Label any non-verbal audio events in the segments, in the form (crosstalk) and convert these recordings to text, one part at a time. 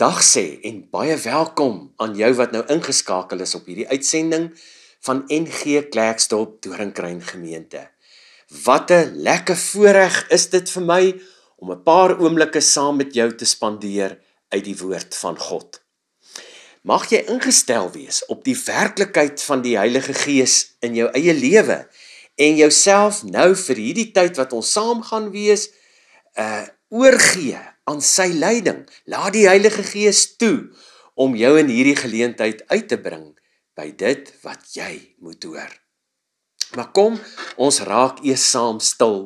Dag sê en baie welkom aan jou wat nou ingeskakel is op hierdie uitsending van NG Klerksdorp Doringkruin Gemeente. Wat 'n lekker voorreg is dit vir my om 'n paar oomblikke saam met jou te spandeer uit die woord van God. Mag jy ingestel wees op die werklikheid van die Heilige Gees in jou eie lewe en jouself nou vir hierdie tyd wat ons saam gaan wees, uh oorgee aan sy leiding. Laat die Heilige Gees toe om jou in hierdie geleentheid uit te bring by dit wat jy moet hoor. Maar kom, ons raak eers saam stil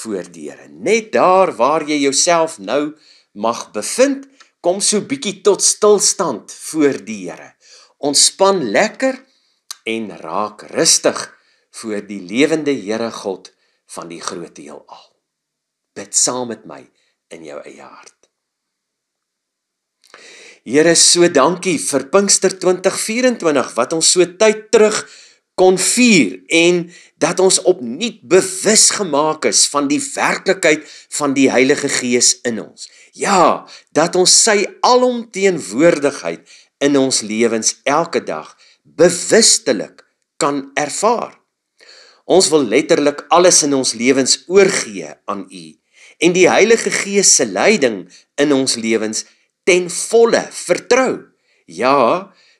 voor die Here. Net daar waar jy jouself nou mag bevind, kom so bietjie tot stilstand voor die Here. Ontspan lekker en raak rustig voor die lewende Here God van die groot heelal. Bid saam met my in jou eie hart. Here, so dankie vir Pinkster 2024 wat ons so tyd terug kon vier en dat ons opnuut bewus gemaak is van die werklikheid van die Heilige Gees in ons. Ja, dat ons sy alomteenwoordigheid in ons lewens elke dag bewustelik kan ervaar. Ons wil letterlik alles in ons lewens oorgee aan U en die Heilige Gees se leiding in ons lewens ten volle vertrou. Ja,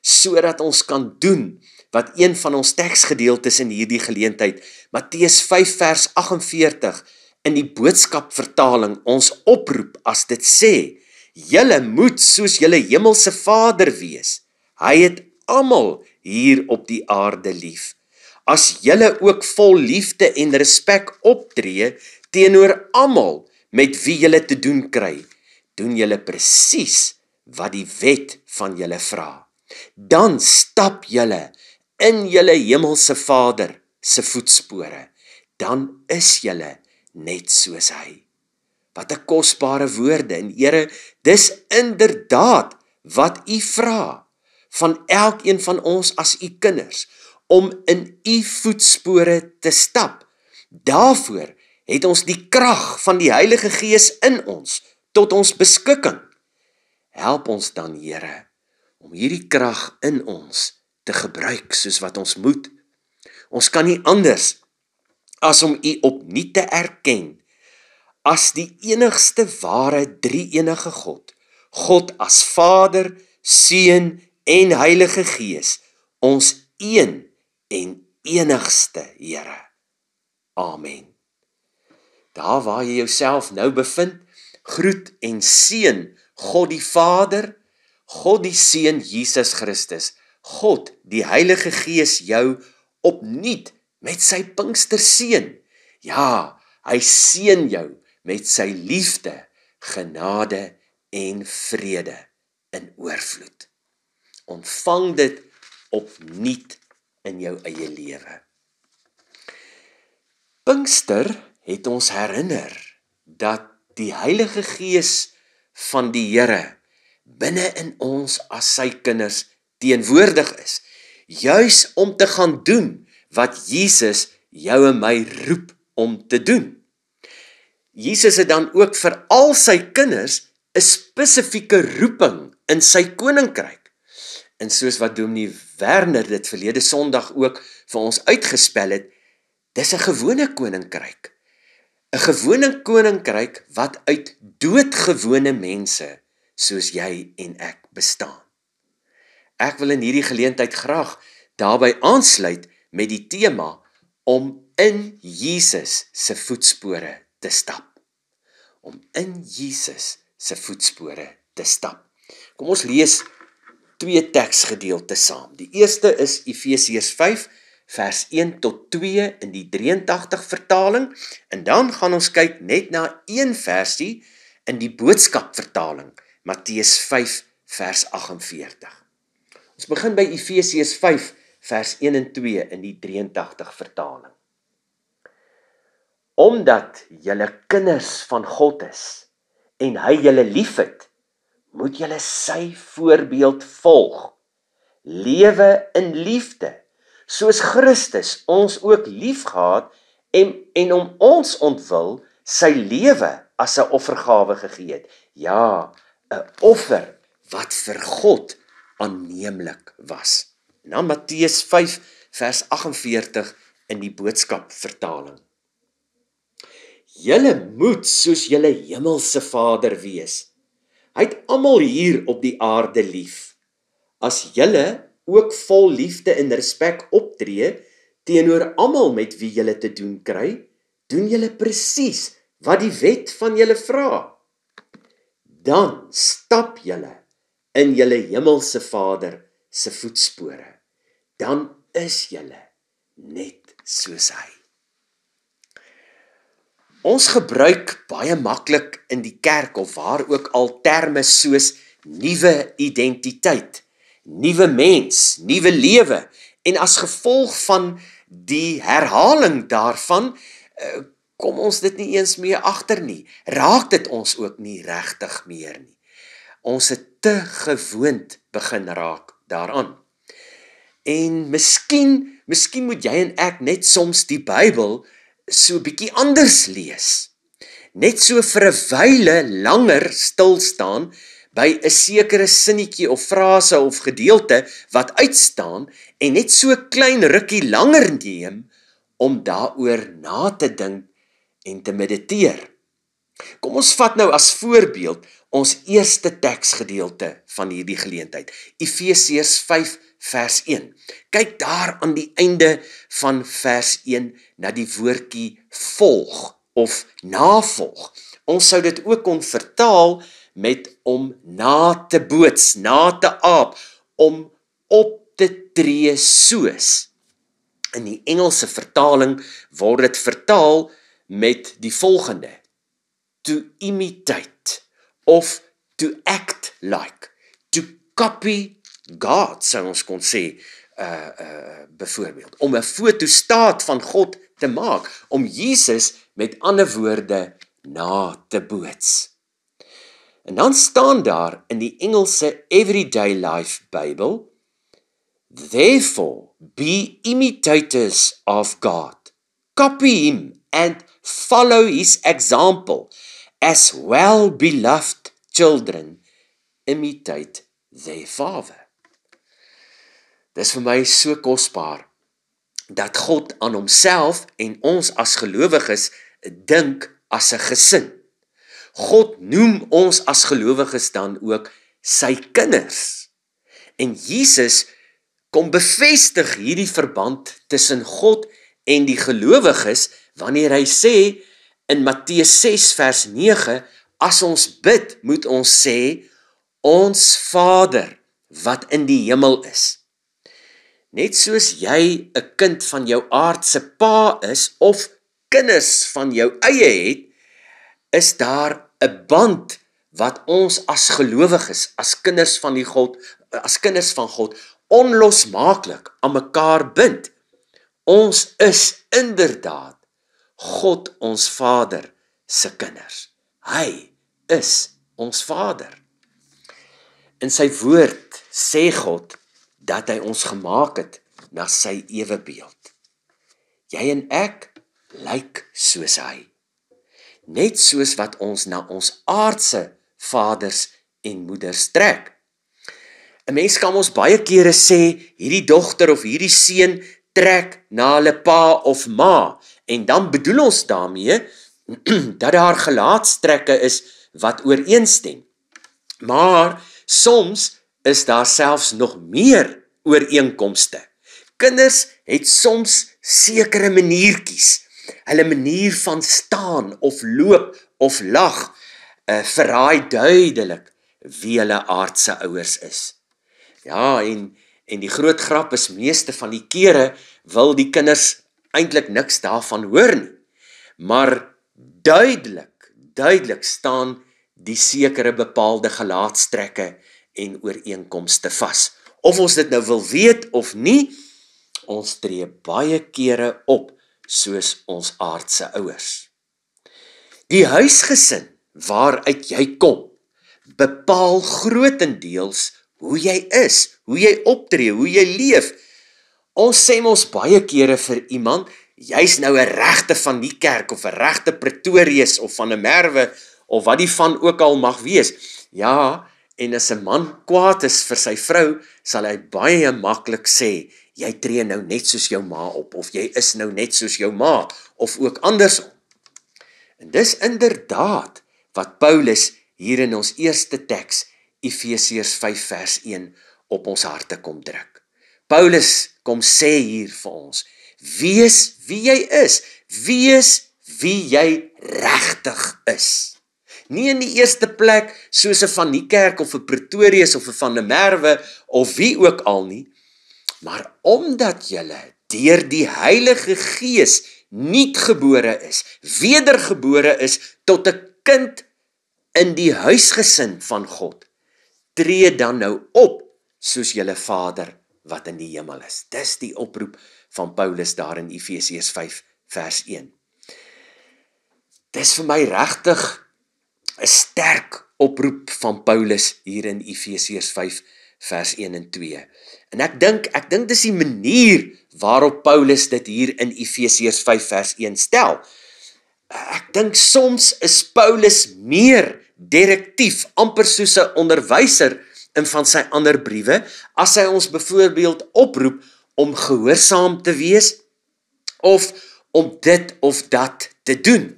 sodat ons kan doen wat een van ons teksgedeeltes in hierdie geleentheid Matteus 5 vers 48 in die boodskap vertaling ons oproep as dit sê: "Julle moet soos julle hemelse Vader wees. Hy het almal hier op die aarde lief. As julle ook vol liefde en respek optree teenoor almal, met wie jy te doen kry, doen jy presies wat die wet van julle vra. Dan stap julle in julle hemelse Vader se voetspore. Dan is julle net soos hy. Wat 'n kosbare woorde en Here, dis inderdaad wat u vra van elkeen van ons as u kinders om in u voetspore te stap. Daarvoor het ons die krag van die Heilige Gees in ons tot ons beskikking. Help ons dan, Here, om hierdie krag in ons te gebruik soos wat ons moet. Ons kan nie anders as om U opnuut te erken as die enigste ware drie-enige God, God as Vader, Seun en Heilige Gees, ons een en enigste Here. Amen daar waar jy jouself nou bevind, groet en seën God die Vader, God die Seun Jesus Christus, God die Heilige Gees jou opnuut met sy Pinksterseën. Ja, hy seën jou met sy liefde, genade en vrede in oorvloed. Ontvang dit opnuut in jou eie lewe. Pinkster het ons herinner dat die Heilige Gees van die Here binne in ons as sy kinders teenwoordig is juis om te gaan doen wat Jesus jou en my roep om te doen. Jesus het dan ook vir al sy kinders 'n spesifieke roeping in sy koninkryk. En soos wat Dominee Werner dit verlede Sondag ook vir ons uitgespel het, dis 'n gewone koninkryk 'n gewone koninkryk wat uit doodgewone mense soos jy en ek bestaan. Ek wil in hierdie geleentheid graag daarbey aansluit met die tema om in Jesus se voetspore te stap. Om in Jesus se voetspore te stap. Kom ons lees twee teksgedeeltes saam. Die eerste is Efesiërs 5 vers 1 tot 2 in die 83 vertaling en dan gaan ons kyk net na een versie in die boodskap vertaling Matteus 5 vers 48. Ons begin by Efesiërs 5 vers 1 en 2 in die 83 vertaling. Omdat julle kinders van God is en hy julle liefhet, moet julle sy voorbeeld volg. Lewe in liefde soos Christus ons ook liefgehad en en om ons ontwil sy lewe as 'n offergawe gegee het. Ja, 'n offer wat vir God aanneemlik was. Na Matteus 5 vers 48 in die boodskap vertaling. Julle moet soos julle hemelse Vader wees. Hy het almal hier op die aarde lief. As julle ook vol liefde en respek optree teenoor almal met wie jy te doen kry, doen jy presies wat die wet van julle vra. Dan stap julle in julle hemelse Vader se voetspore. Dan is julle net soos hy. Ons gebruik baie maklik in die kerk of waar ook al terme soos nuwe identiteit nuwe mens, nuwe lewe. En as gevolg van die herhaling daarvan eh, kom ons dit nie eens meer agter nie. Raak dit ons ook nie regtig meer nie. Ons het te gewoond begin raak daaraan. En miskien, miskien moet jy en ek net soms die Bybel so 'n bietjie anders lees. Net so vir 'n wyle langer stil staan by 'n sekere sinnetjie of frase of gedeelte wat uitstaan en net so klein rukkie langer neem om daaroor na te dink en te mediteer. Kom ons vat nou as voorbeeld ons eerste teksgedeelte van hierdie geleentheid. Efesiërs 5 vers 1. Kyk daar aan die einde van vers 1 na die woordjie volg of navolg. Ons sou dit ook kon vertaal met om na te boots, na te aap, om op te tree soos. In die Engelse vertaling word dit vertaal met die volgende: to imitate of to act like, to copy God, sou ons kon sê, uh uh byvoorbeeld, om 'n fotostaat van God te maak om Jesus met ander woorde na te boots. En dan staan daar in die Engelse Everyday Life Bible, "Therefore be imitators of God. Copy him and follow his example as well-beloved children imitate their father." Dis vir my so kosbaar dat God aan homself en ons as gelowiges dink as 'n gesind. God noem ons as gelowiges dan ook sy kinders. En Jesus kom bevestig hierdie verband tussen God en die gelowiges wanneer hy sê in Matteus 6 vers 9 as ons bid moet ons sê ons Vader wat in die hemel is. Net soos jy 'n kind van jou aardse pa is of kinders van jou eie het, is daar 'n band wat ons as gelowiges, as kinders van die God, as kinders van God onlosmaaklik aan mekaar bind. Ons is inderdaad God ons Vader se kinders. Hy is ons Vader. In sy woord sê God dat hy ons gemaak het na sy ewe beeld. Jy en ek lyk soos hy net soos wat ons na ons aardse vaders en moeders trek. 'n Mens kan ons baie kere sê hierdie dogter of hierdie seun trek na hulle pa of ma en dan bedoel ons daarmee (clears throat) dat haar gelaatstrekke is wat ooreenstem. Maar soms is daar selfs nog meer ooreenkomste. Kinders het soms sekere maniertjies hulle manier van staan of loop of lag uh, verraai duidelik wie hulle aardse ouers is. Ja, en en die groot grap is meeste van die kere wil die kinders eintlik niks daarvan hoor nie. Maar duidelik, duidelik staan die sekere bepaalde gelaatstrekke en ooreenkomste vas. Of ons dit nou wil weet of nie, ons tree baie kere op soos ons aardse ouers. Die huisgesin waaruit jy kom, bepaal grootendeels hoe jy is, hoe jy optree, hoe jy leef. Ons sê mos baie kere vir iemand, jy's nou 'n regte van die kerk of 'n regte Pretorius of van 'n Merwe of wat die van ook al mag wees. Ja, en as 'n man kwaad is vir sy vrou, sal hy baie maklik sê, jy tree nou net soos jou ma op of jy is nou net soos jou ma of ook andersom. En dis inderdaad wat Paulus hier in ons eerste teks Efesiërs 5 vers 1 op ons harte kom druk. Paulus kom sê hier vir ons: Wees wie jy is, wees wie jy regtig is. Nie in die eerste plek soos 'n van die kerk of 'n Pretoria of 'n van der Merwe of wie ook al nie, maar omdat julle deur die Heilige Gees nuutgebore is, wedergebore is tot 'n kind in die huisgesin van God, tree dan nou op soos julle Vader wat in die hemel is. Dis die oproep van Paulus daar in Efesiërs 5 vers 1. Dis vir my regtig 'n sterk oproep van Paulus hier in Efesiërs 5 vers 1 en 2. En ek dink, ek dink dis die manier waarop Paulus dit hier in Efesiërs 5 vers 1 stel. Ek dink soms is Paulus meer direktief, amper soos 'n onderwyser in van sy ander briewe, as hy ons byvoorbeeld oproep om gehoorsaam te wees of om dit of dat te doen.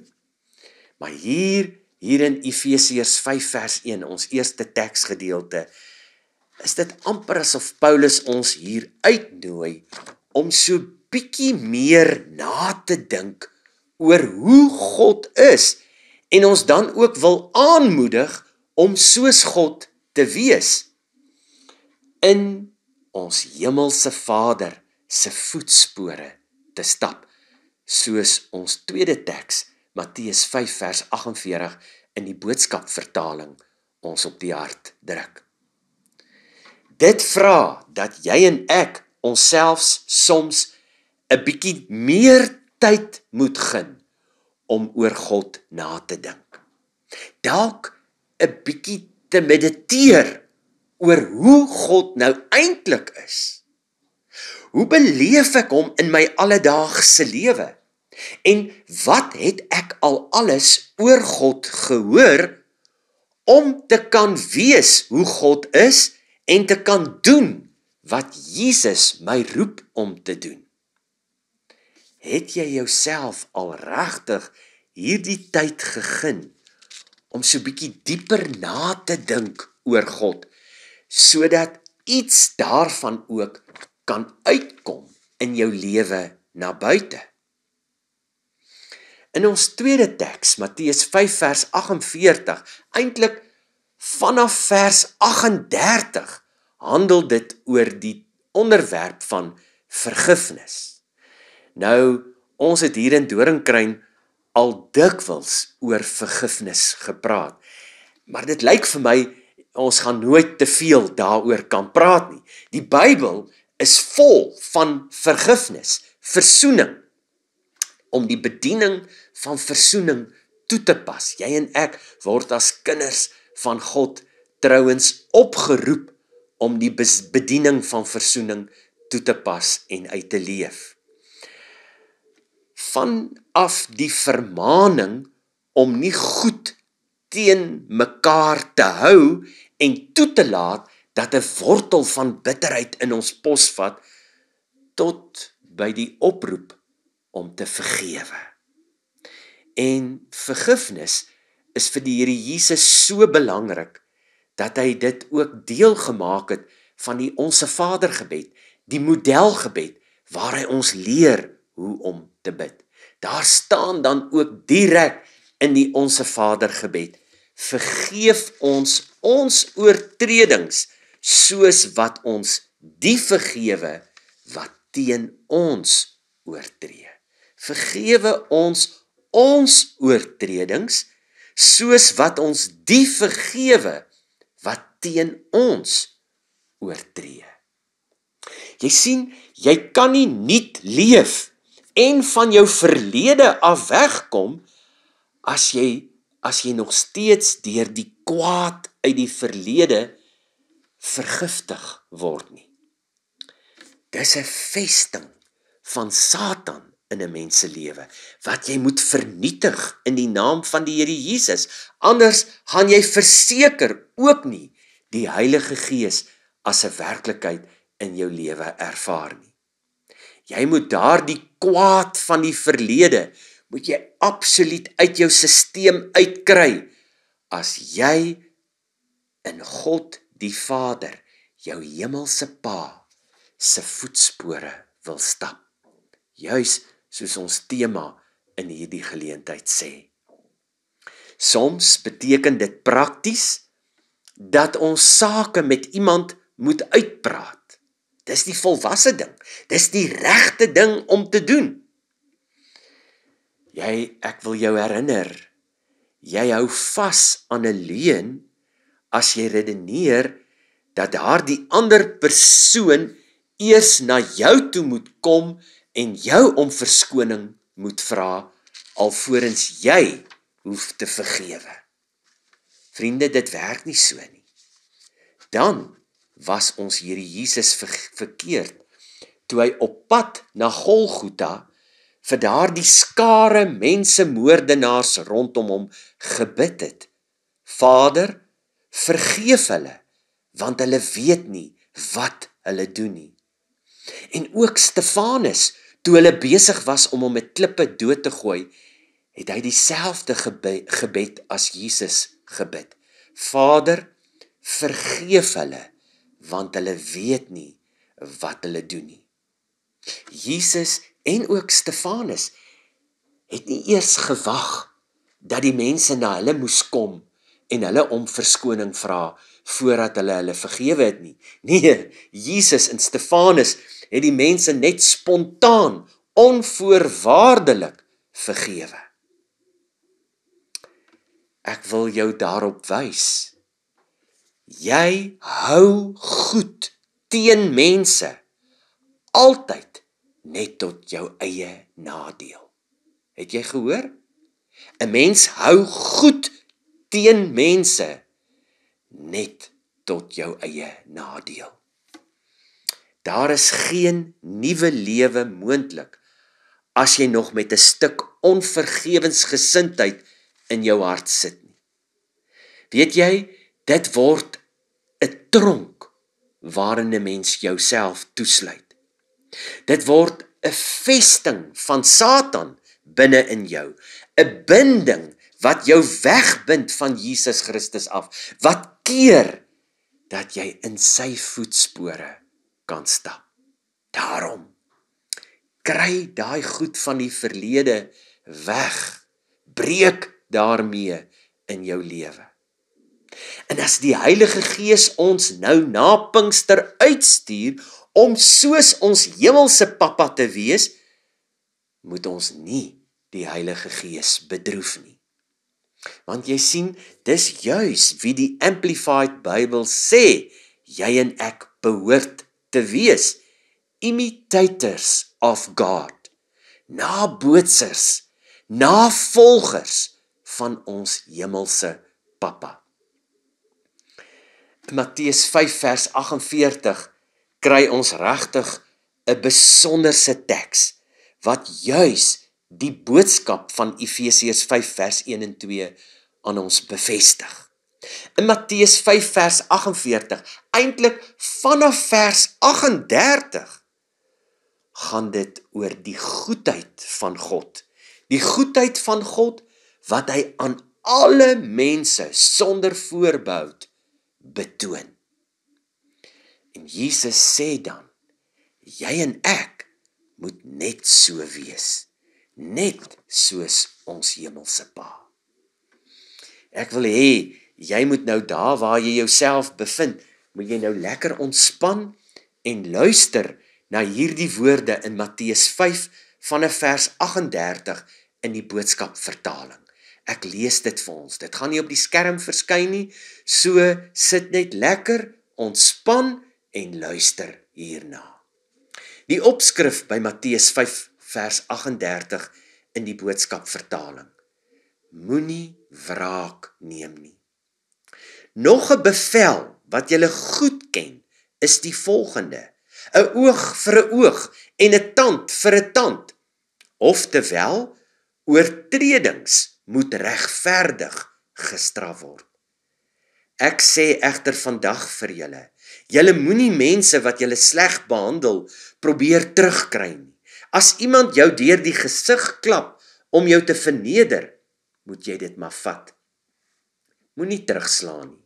Maar hier, hier in Efesiërs 5 vers 1, ons eerste teksgedeelte, is dit amper asof Paulus ons hier uitnooi om so bietjie meer na te dink oor hoe God is en ons dan ook wil aanmoedig om soos God te wees in ons hemelse Vader se voetspore te stap soos ons tweede teks Matteus 5 vers 48 in die boodskap vertaling ons op die hart druk dit vra dat jy en ek onsself soms 'n bietjie meer tyd moet gun om oor God na te dink. Dalk 'n bietjie te mediteer oor hoe God nou eintlik is. Hoe beleef ek hom in my alledaagse lewe? En wat het ek al alles oor God gehoor om te kan weet hoe God is? en te kan doen wat Jesus my roep om te doen. Het jy jouself al regtig hierdie tyd gegee om so bietjie dieper na te dink oor God sodat iets daarvan ook kan uitkom in jou lewe na buite? In ons tweede teks, Matteus 5 vers 48, eintlik vanaf vers 38 handel dit oor die onderwerp van vergifnis. Nou ons het hier in Doringkruin al dikwels oor vergifnis gepraat. Maar dit lyk vir my ons gaan nooit te veel daaroor kan praat nie. Die Bybel is vol van vergifnis, versoening om die bediening van versoening toe te pas. Jy en ek word as kinders van God trouens opgeroep om die bediening van versoening toe te pas en uit te leef. Van af die vermaning om nie goed teen mekaar te hou en toe te laat dat 'n wortel van bitterheid in ons posvat tot by die oproep om te vergewe. En vergifnis is vir die Here Jesus so belangrik dat hy dit ook deel gemaak het van die onsse Vader gebed, die modelgebed waar hy ons leer hoe om te bid. Daar staan dan ook direk in die onsse Vader gebed: "Vergeef ons ons oortredings soos wat ons die vergewe wat teen ons oortree." Vergewe ons ons oortredings soos wat ons die vergewe wat teen ons oortree. Jy sien, jy kan nie nuut leef en van jou verlede af wegkom as jy as jy nog steeds deur die kwaad uit die verlede vergiftig word nie. Dis 'n vesting van Satan in 'n mens se lewe wat jy moet vernietig in die naam van die Here Jesus. Anders gaan jy verseker ook nie die Heilige Gees as 'n werklikheid in jou lewe ervaar nie. Jy moet daardie kwaad van die verlede moet jy absoluut uit jou stelsel uitkry as jy in God die Vader, jou hemelse Pa se voetspore wil stap. Juist soos ons tema in hierdie geleentheid sê. Soms beteken dit prakties dat ons sake met iemand moet uitpraat. Dis die volwasse ding. Dis die regte ding om te doen. Jy ek wil jou herinner. Jy hou vas aan 'n leuen as jy redeneer dat daardie ander persoon eers na jou toe moet kom en jou om verskoning moet vra alvorens jy hoef te vergewe. Vriende, dit werk nie so nie. Dan was ons Here Jesus ver verkeerd toe hy op pad na Golgotha vir daardie skare mense moordenaars rondom hom gebid het. Vader, vergeef hulle want hulle weet nie wat hulle doen nie. En ook Stefanus toe hulle besig was om hom met klippe dood te gooi, het hy dieselfde gebed as Jesus gebid. Vader, vergeef hulle want hulle weet nie wat hulle doen nie. Jesus en ook Stefanus het nie eers gewag dat die mense na hulle moes kom en hulle om verskoning vra voordat hulle hulle vergewe het nie. Nee, Jesus en Stefanus het die mense net spontaan onvoorwaardelik vergewe. Ek wil jou daarop wys. Jy hou goed teen mense altyd net tot jou eie nadeel. Het jy gehoor? 'n Mens hou goed teen mense net tot jou eie nadeel. Daar is geen nuwe lewe moontlik as jy nog met 'n stuk onvergewensgesindheid in jou hart sit nie. Weet jy, dit word 'n tronk waarin 'n mens jouself toesluit. Dit word 'n vesting van Satan binne in jou, 'n binding wat jou wegbind van Jesus Christus af, wat keer dat jy in sy voetspore kan stap. Daarom kry daai goed van die verlede weg. Breek daarmee in jou lewe. En as die Heilige Gees ons nou na Pinkster uitstuur om soos ons hemelse pappa te wees, moet ons nie die Heilige Gees bedroef nie. Want jy sien, dis juis wie die Amplified Bybel sê, jy en ek behoort te wees imitators of God nabootsers navolgers van ons hemelse pappa In Matteus 5 vers 48 kry ons regtig 'n besonderse teks wat juis die boodskap van Efesiërs 5 vers 1 en 2 aan ons bevestig In Matteus 5 vers 48, eintlik vanaf vers 38 gaan dit oor die goedheid van God. Die goedheid van God wat hy aan alle mense sonder voorbehoud betoon. En Jesus sê dan: Jy en ek moet net so wees, net soos ons hemelse Pa. Ek wil hê jy moet nou daar waar jy jouself bevind, moet jy nou lekker ontspan en luister na hierdie woorde in Matteus 5 van vers 38 in die boodskap vertaling. Ek lees dit vir ons. Dit gaan nie op die skerm verskyn nie. So sit net lekker, ontspan en luister hierna. Die opskrif by Matteus 5 vers 38 in die boodskap vertaling. Moenie wraak neem nie. Nog 'n bevel wat julle goed ken, is die volgende: 'n oog vir 'n oog en 'n tand vir 'n tand. Oftewel, oortredings moet regverdig gestraf word. Ek sê egter vandag vir julle, julle moenie mense wat julle sleg behandel probeer terugkry nie. As iemand jou deur die gesig klap om jou te verneder, moet jy dit maar vat moenie terugslaan nie.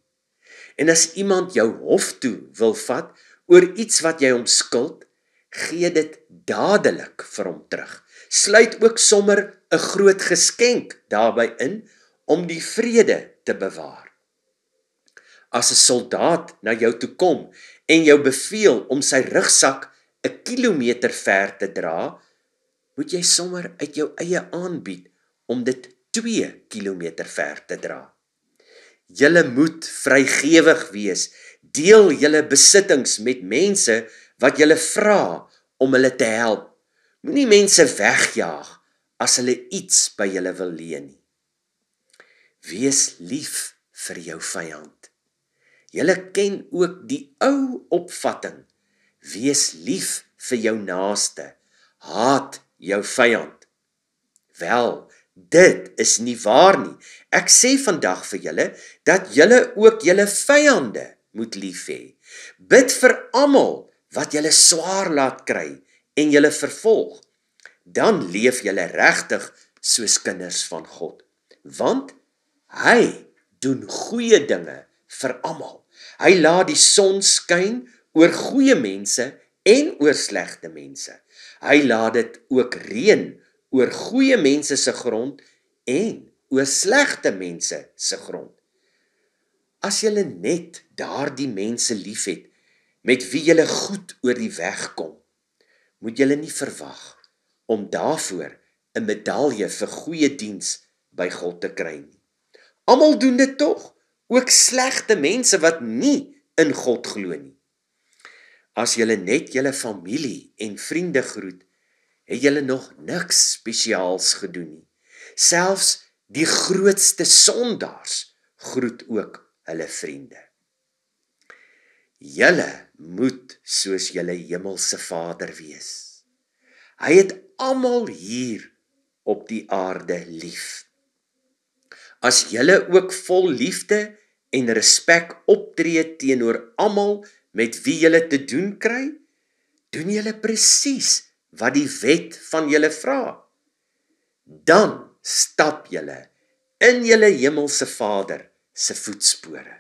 En as iemand jou hof toe wil vat oor iets wat jy hom skuld, gee dit dadelik vir hom terug. Sluit ook sommer 'n groot geskenk daarby in om die vrede te bewaar. As 'n soldaat na jou toe kom en jou beveel om sy rugsak 'n kilometer ver te dra, moet jy sommer uit jou eie aanbied om dit 2 kilometer ver te dra. Julle moet vrygewig wees. Deel julle besittings met mense wat julle vra om hulle te help. Moenie mense wegjaag as hulle iets by julle wil leen nie. Wees lief vir jou vyand. Julle ken ook die ou opvatting: wees lief vir jou naaste, haat jou vyand. Wel, Dit is nie waar nie. Ek sê vandag vir julle dat julle ook julle vyande moet lief hê. Bid vir almal wat julle swaar laat kry en julle vervolg. Dan leef julle regtig soos kinders van God, want hy doen goeie dinge vir almal. Hy laat die son skyn oor goeie mense en oor slegte mense. Hy laat dit ook reën oor goeie mense se grond en oor slegte mense se grond. As jy net daardie mense liefhet met wie jy goed oor die weg kom, moet jy nie verwag om daarvoor 'n medalje vir goeie diens by God te kry nie. Almal doen dit tog, ook slegte mense wat nie in God glo nie. As jy net jou familie en vriende groet, het julle nog niks spesiaals gedoen nie. Selfs die grootste sondaars groet ook hulle vriende. Julle moet soos julle hemelse Vader wees. Hy het almal hier op die aarde lief. As julle ook vol liefde en respek optree teenoor almal met wie julle te doen kry, doen julle presies wat die wet van julle vra. Dan stap julle in julle hemelse Vader se voetspore.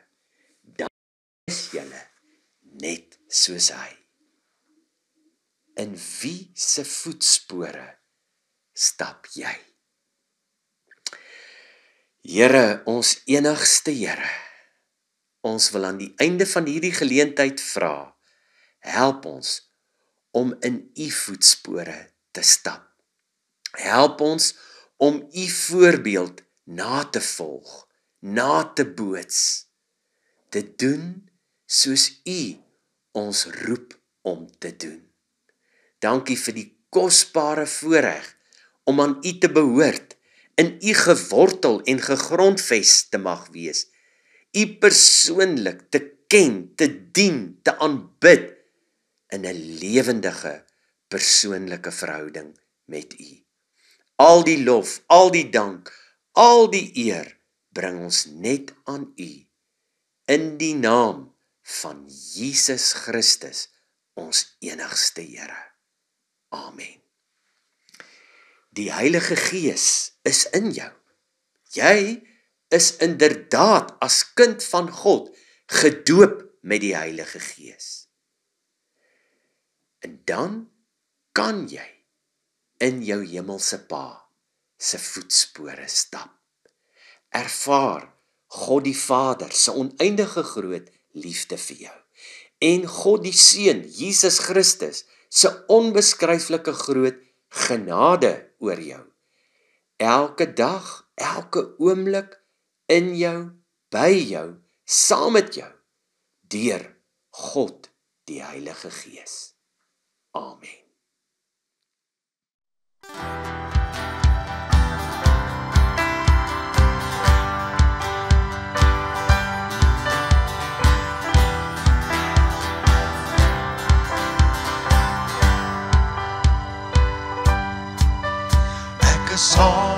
Dan is julle net soos hy. In wie se voetspore stap jy? Here, ons enigste Here, ons wil aan die einde van hierdie geleentheid vra, help ons om in u voetspore te stap. Help ons om u voorbeeld na te volg, na te boots, te doen soos u ons roep om te doen. Dankie vir die kosbare voorreg om aan u te behoort, in u gewortel en gegrondves te mag wees. U persoonlik te ken, te dien, te aanbid in 'n lewendige persoonlike verhouding met U. Al die lof, al die dank, al die eer bring ons net aan U in die naam van Jesus Christus, ons enigste Here. Amen. Die Heilige Gees is in jou. Jy is inderdaad as kind van God gedoop met die Heilige Gees dan kan jy in jou hemelse Pa se voetspore stap. Ervaar God die Vader se oneindige groot liefde vir jou en God die Seun Jesus Christus se onbeskryflike groot genade oor jou. Elke dag, elke oomblik in jou, by jou, saam met jou deur God die Heilige Gees. army. Like a song.